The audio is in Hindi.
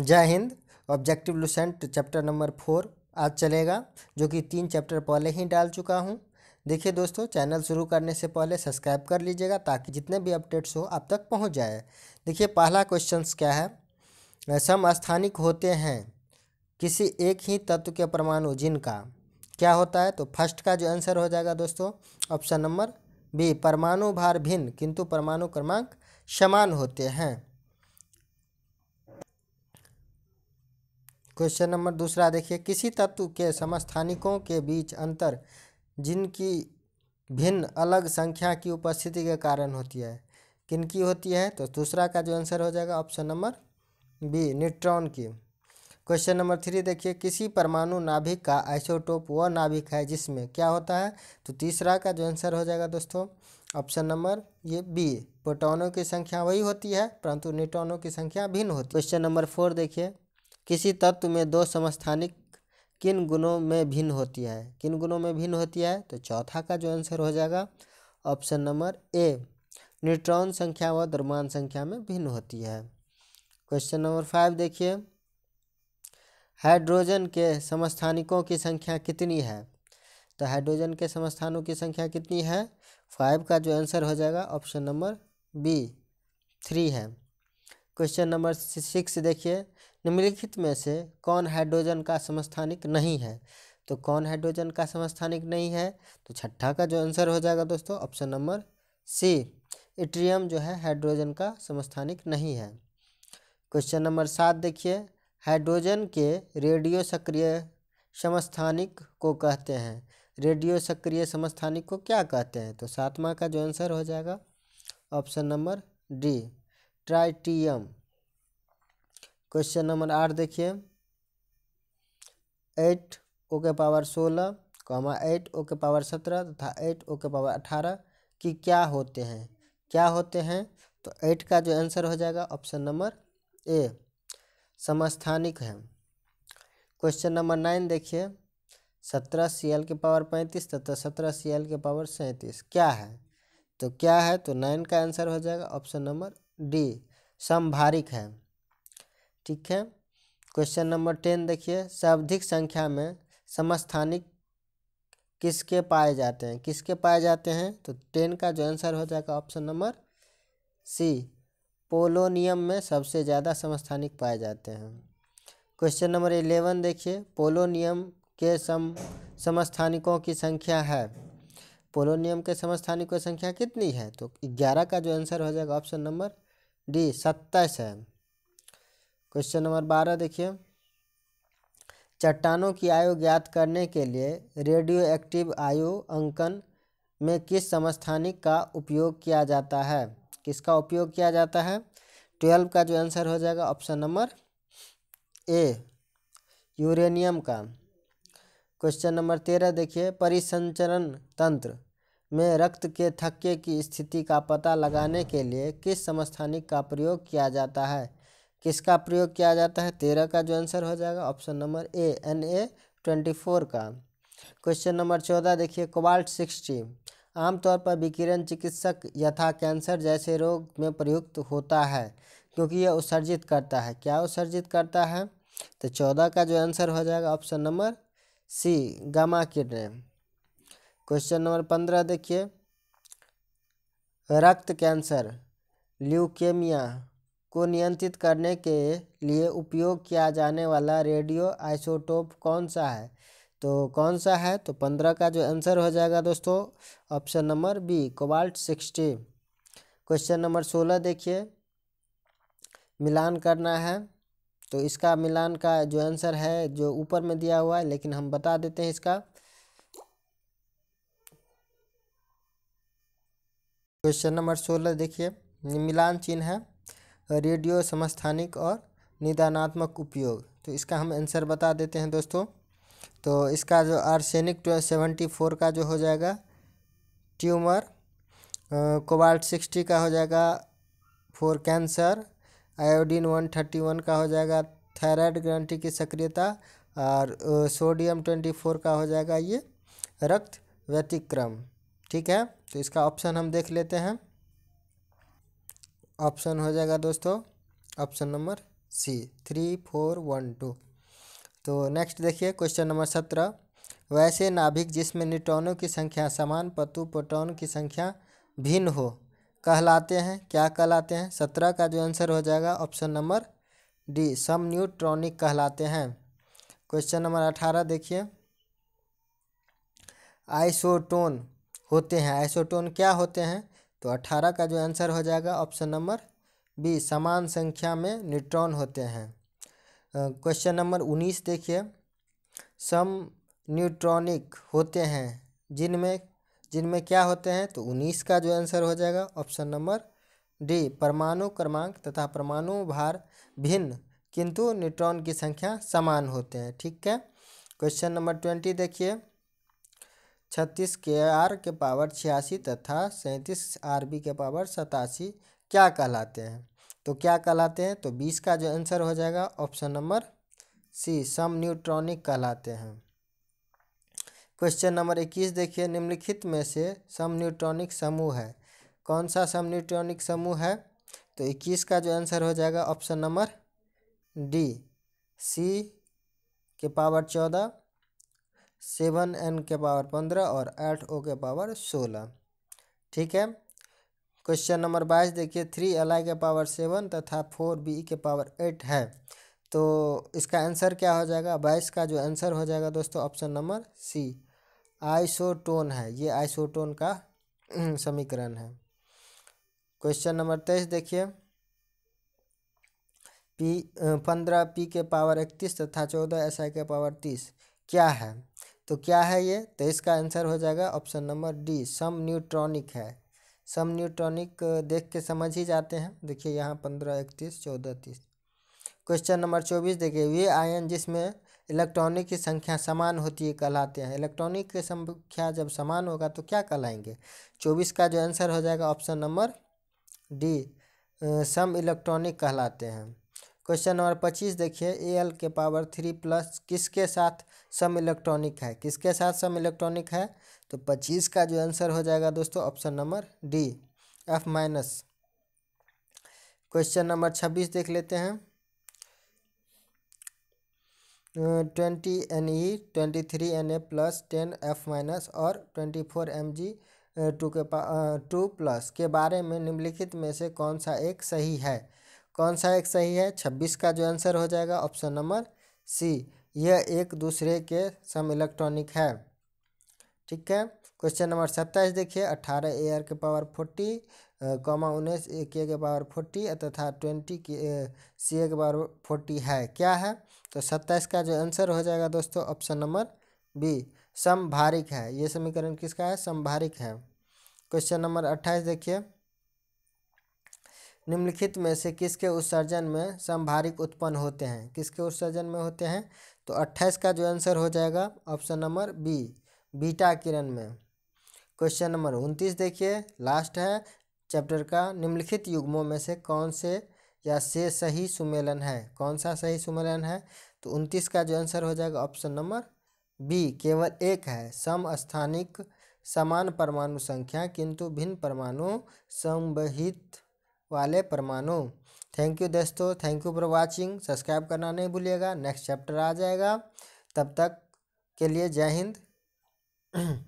जय Hind objective Lucent chapter number four आज चलेगा जो कि तीन चैप्टर पहले ही डाल चुका हूँ देखिए दोस्तों चैनल शुरू करने से पहले सब्सक्राइब कर लीजिएगा ताकि जितने भी अपडेट्स हो आप तक पहुँच जाए देखिए पहला क्वेश्चन क्या है सम स्थानिक होते हैं किसी एक ही तत्व के परमाणु जिनका क्या होता है तो फर्स्ट का जो आंसर हो जाएगा दोस्तों ऑप्शन नंबर बी परमाणु भार भिन्न किंतु परमाणु क्रमांक समान होते हैं क्वेश्चन नंबर दूसरा देखिए किसी तत्व के समस्थानिकों के बीच अंतर जिनकी भिन्न अलग संख्या की उपस्थिति के कारण होती है किनकी होती है तो दूसरा का जो आंसर हो जाएगा ऑप्शन नंबर बी न्यूट्रॉन की क्वेश्चन नंबर थ्री देखिए किसी परमाणु नाभिक का आइसोटोप वह नाभिक है जिसमें क्या होता है तो तीसरा का जो आंसर हो जाएगा दोस्तों ऑप्शन नंबर ये बी प्रोटॉनों की संख्या वही होती है परंतु न्यूट्रॉनों की संख्या भिन्न होती है क्वेश्चन नंबर फोर देखिए किसी तत्व में दो समस्थानिक किन गुणों में भिन्न होती है किन गुणों में भिन्न होती है तो चौथा का जो आंसर हो जाएगा ऑप्शन नंबर ए न्यूट्रॉन संख्या व द्रव्यमान संख्या में भिन्न होती है क्वेश्चन नंबर फाइव देखिए हाइड्रोजन के समस्थानिकों की संख्या कितनी है तो हाइड्रोजन के समस्थानों की संख्या कितनी है फाइव का जो आंसर हो जाएगा ऑप्शन नंबर बी थ्री है क्वेश्चन नंबर सिक्स देखिए निम्नलिखित में से कौन हाइड्रोजन का समस्थानिक नहीं है तो कौन हाइड्रोजन का समस्थानिक नहीं है तो छठा का जो आंसर हो जाएगा दोस्तों ऑप्शन नंबर सी इट्रियम जो है हाइड्रोजन का समस्थानिक नहीं है क्वेश्चन नंबर सात देखिए हाइड्रोजन के रेडियो सक्रिय समस्थानिक को कहते हैं रेडियो सक्रिय समस्थानिक को क्या कहते हैं तो सातवां का जो आंसर हो जाएगा option number D tritium question number आठ देखिए एट ओ के पावर सोलह कॉमा एट ओ के पावर सत्रह तथा एट ओ के पावर अठारह कि क्या होते हैं क्या होते हैं तो एट का जो आंसर हो जाएगा ऑप्शन नंबर ए समस्थानिक है क्वेश्चन नंबर नाइन देखिए सत्रह सी एल के पावर पैंतीस तथा सत्रह सी एल के पावर सैंतीस क्या है तो क्या है तो नाइन का आंसर हो जाएगा ऑप्शन नंबर डी समभारिक है ठीक है क्वेश्चन नंबर टेन देखिए सर्वाधिक संख्या में समस्थानिक किसके पाए जाते हैं किसके पाए जाते हैं तो टेन का जो आंसर हो जाएगा ऑप्शन नंबर सी पोलोनियम में सबसे ज़्यादा समस्थानिक पाए जाते हैं क्वेश्चन नंबर इलेवन देखिए पोलोनियम के सम समस्थानिकों की संख्या है पोलोनियम के समस्थानिकों की संख्या कितनी है तो ग्यारह का जो आंसर हो जाएगा ऑप्शन नंबर डी सत्ताईस है क्वेश्चन नंबर बारह देखिए चट्टानों की आयु ज्ञात करने के लिए रेडियो एक्टिव आयु अंकन में किस समस्थानिक का उपयोग किया जाता है किसका उपयोग किया जाता है ट्वेल्व का जो आंसर हो जाएगा ऑप्शन नंबर ए यूरेनियम का क्वेश्चन नंबर तेरह देखिए परिसंचरण तंत्र में रक्त के थक्के की स्थिति का पता लगाने के लिए किस समस्थानिक का प्रयोग किया जाता है किसका प्रयोग किया जाता है तेरह का जो आंसर हो जाएगा option number A N A twenty four का क्वेश्चन नंबर चौदह देखिए कोबाल्ट सिक्सटी आमतौर पर विकिरण चिकित्सक यथा कैंसर जैसे रोग में प्रयुक्त होता है क्योंकि यह उत्सर्जित करता है क्या उत्सर्जित करता है तो चौदह का जो आंसर हो जाएगा ऑप्शन नंबर सी गामा किरण क्वेश्चन नंबर पंद्रह देखिए रक्त कैंसर ल्यूकेमिया को नियंत्रित करने के लिए उपयोग किया जाने वाला रेडियो आइसोटोप कौन सा है तो कौन सा है तो पंद्रह का जो आंसर हो जाएगा दोस्तों option number B cobalt sixty question number सोलह देखिए मिलान करना है तो इसका मिलान का जो आंसर है जो ऊपर में दिया हुआ है लेकिन हम बता देते हैं इसका क्वेश्चन नंबर सोलह देखिए मिलान चिन्ह है रेडियो समस्थानिक और निदानात्मक उपयोग तो इसका हम आंसर बता देते हैं दोस्तों तो इसका जो आर्सेनिक सेवेंटी फोर का जो हो जाएगा ट्यूमर कोबाल्ट सिक्सटी का हो जाएगा for cancer iodine one thirty one का हो जाएगा थायराइड ग्रंथि की सक्रियता और सोडियम ट्वेंटी फोर का हो जाएगा ये रक्त व्यतिक्रम ठीक है तो इसका ऑप्शन हम देख लेते हैं ऑप्शन हो जाएगा दोस्तों option number C three four one two तो नेक्स्ट देखिए क्वेश्चन नंबर सत्रह वैसे नाभिक जिसमें न्यूट्रॉनों की संख्या समान पतु प्रोटोन की संख्या भिन्न हो कहलाते हैं क्या कहलाते हैं सत्रह का जो आंसर हो जाएगा ऑप्शन नंबर डी सम न्यूट्रॉनिक कहलाते हैं क्वेश्चन नंबर अठारह देखिए आइसोटोन होते हैं आइसोटोन क्या होते हैं तो अट्ठारह का जो आंसर हो जाएगा ऑप्शन नंबर बी समान संख्या में न्यूट्रॉन होते हैं क्वेश्चन नंबर उन्नीस देखिए सम न्यूट्रॉनिक होते हैं जिनमें जिनमें क्या होते हैं तो उन्नीस का जो आंसर हो जाएगा ऑप्शन नंबर डी परमाणु क्रमांक तथा परमाणु भार भिन्न किंतु न्यूट्रॉन की संख्या समान होते हैं ठीक है क्वेश्चन नंबर ट्वेंटी देखिए छत्तीस के आर के पावर छियासी तथा सैंतीस आर बी के पावर सतासी क्या कहलाते हैं तो क्या कहलाते हैं तो बीस का जो आंसर हो जाएगा ऑप्शन नंबर सी सम न्यूट्रॉनिक कहलाते हैं क्वेश्चन नंबर इक्कीस देखिए निम्नलिखित में से सम न्यूट्रॉनिक समूह है कौन सा सम न्यूट्रॉनिक समूह है तो इक्कीस का जो आंसर हो जाएगा ऑप्शन नंबर डी सी के पावर चौदह सेवन एन के पावर पंद्रह और एट ओ के पावर सोलह ठीक है क्वेश्चन नंबर बाईस देखिए थ्री एल आई के पावर सेवन तथा फोर बी के पावर एट है तो इसका आंसर क्या हो जाएगा बाईस का जो आंसर हो जाएगा दोस्तों ऑप्शन नंबर सी आइसोटोन है ये आइसोटोन का समीकरण है क्वेश्चन नंबर तेईस देखिए पी पंद्रह पी के पावर इकतीस तथा चौदह एस आई के पावर तीस क्या है तो क्या है ये तो इसका आंसर हो जाएगा ऑप्शन नंबर डी सम न्यूट्रॉनिक है सम न्यूट्रॉनिक देख के समझ ही जाते हैं देखिए यहाँ पंद्रह इकतीस चौदह तीस क्वेश्चन नंबर चौबीस देखिए वे आयन जिसमें इलेक्ट्रॉनिक की संख्या समान होती है कहलाते हैं इलेक्ट्रॉनिक की संख्या जब समान होगा तो क्या कहलाएंगे चौबीस का जो आंसर हो जाएगा ऑप्शन नंबर डी सम इलेक्ट्रॉनिक कहलाते हैं क्वेश्चन नंबर पच्चीस देखिए ए एल के पावर थ्री प्लस किसके साथ सम इलेक्ट्रॉनिक है किसके साथ सम इलेक्ट्रॉनिक है तो पच्चीस का जो आंसर हो जाएगा दोस्तों option number D F minus question number छब्बीस देख लेते हैं twenty N E twenty three N A plus ten F minus और twenty four M G two के पा टू प्लस के बारे में निम्नलिखित में से कौन सा एक सही है कौन सा एक सही है छब्बीस का जो आंसर हो जाएगा ऑप्शन नंबर सी यह एक दूसरे के सम इलेक्ट्रॉनिक है ठीक है क्वेश्चन नंबर सत्ताईस देखिए अट्ठारह ए आर के पावर फोर्टी कॉमा उन्नीस के के पावर फोर्टी तथा ट्वेंटी के सी ए के पावर फोर्टी है क्या है तो सत्ताईस का जो आंसर हो जाएगा दोस्तों ऑप्शन नंबर बी समभारिक है ये समीकरण किसका है समभारिक है क्वेश्चन नंबर अट्ठाईस देखिए निम्नलिखित में से किसके उत्सर्जन में संभारिक उत्पन्न होते हैं किसके उत्सर्जन में होते हैं तो अट्ठाइस का जो आंसर हो जाएगा ऑप्शन नंबर बी बीटा किरण में क्वेश्चन नंबर उनतीस देखिए लास्ट है चैप्टर का निम्नलिखित युग्मों में से कौन से या से सही सुमेलन है कौन सा सही सुमेलन है तो उनतीस का जो आंसर हो जाएगा ऑप्शन नंबर बी केवल एक है समस्थानिक समान परमाणु संख्या किंतु भिन्न परमाणु संवहित वाले परमाणु थैंक यू दोस्तों thank you for watching subscribe करना नहीं भूलिएगा नेक्स्ट चैप्टर आ जाएगा तब तक के लिए जय हिंद